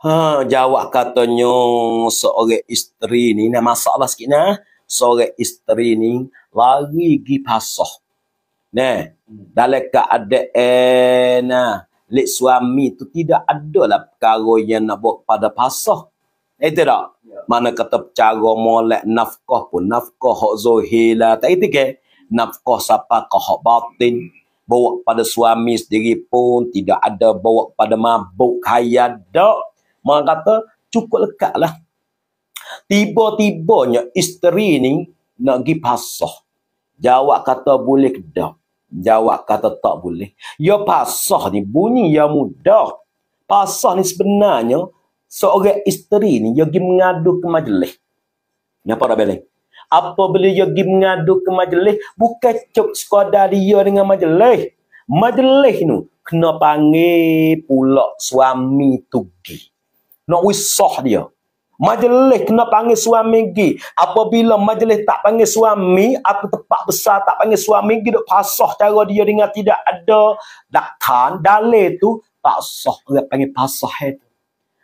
Ha, jawab katanya seorang isteri ni, nak masalah sikit nah. Seorang isteri ni lari gi pasah. Nah, dalam keadaan nah, lek suami tu tidak ada lah perkara yang nak buat pada pasoh. Eh, itu tak? Ya. Mana kata cara molek nafkah pun. Nafkah hak zuhir lah. Tak itu ke? Nafkah siapa ke hak batin. Bawa pada suami sendiri pun. Tidak ada bawa pada mabuk. Kaya dok. Mak kata cukup lekat lah. Tiba-tibanya isteri ni nak pergi pasah. Jawab kata boleh ke tak? Jawab kata tak boleh. Ya pasah ni bunyi ya mudah. Pasah ni sebenarnya seorang isteri ni dia pergi mengadu ke majlis. Kenapa dah beli? Apa beli dia pergi mengadu ke majlis? Bukan cuk sekadar dia dengan majlis. Majlis ni kena panggil pula suami tu pergi nak wisah dia. Majlis kena panggil suami pergi. Apabila majlis tak panggil suami, atau tempat besar tak panggil suami pergi, duk pasah cara dia dengan tidak ada daktan, dalil tu, tak sah dia panggil pasah itu.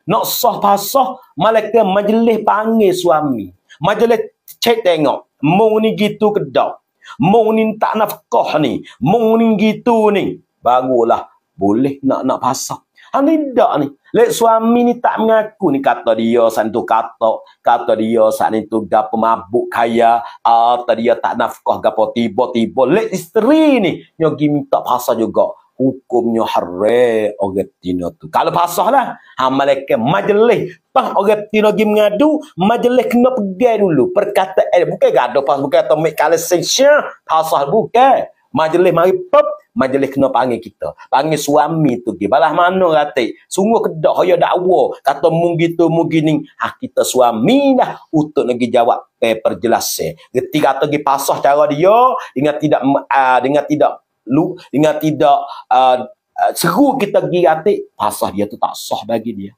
Nak sah pasah, malaikat majlis panggil suami. Majlis cek tengok, mung ni gitu kedok. Mung ni tak nafkah ni. Mung ni gitu ni. Barulah boleh nak nak pasah. Ha ni dak ni. Lek suami ni tak mengaku ni kata dia san tu kata, kata dia san ni gap mabuk kaya, ah dia tak nafkah gapo tiba-tiba lek isteri ni nyo gi minta pasal juga. Hukumnya hare orang tino tu. Kalau pasal lah, ha malek majlis pah orang tino gi mengadu, majlis kena pergi dulu. Perkataan bukan gado pas bukan atau mek kalau sensia pasal bukan majlis mari pop, majlis kena panggil kita panggil suami tu gi balah mana ratik sungguh kedak haya dakwa kata mung gitu mung gini ha kita suami dah untuk negi jawab paper eh, jelas ketika tu gi pasah cara dia dengan tidak uh, dengan tidak lu dengan tidak uh, seru kita gi ratik pasah dia tu tak sah bagi dia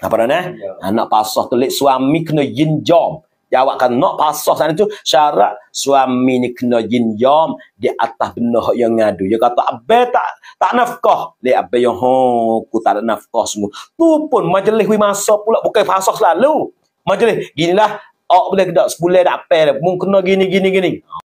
apa dah eh? ya. Anak pasah tu suami kena yin jom awak kan nak pasah sana tu syarat suami ni kena jinjam di atas benar yang ngadu dia kata abe tak tak nafkah le abe yang ho ku tak ada nafkah semua tu pun majlis wi masa pula bukan pasah selalu majlis ginilah awak boleh tak sebulan tak apa mung kena gini gini gini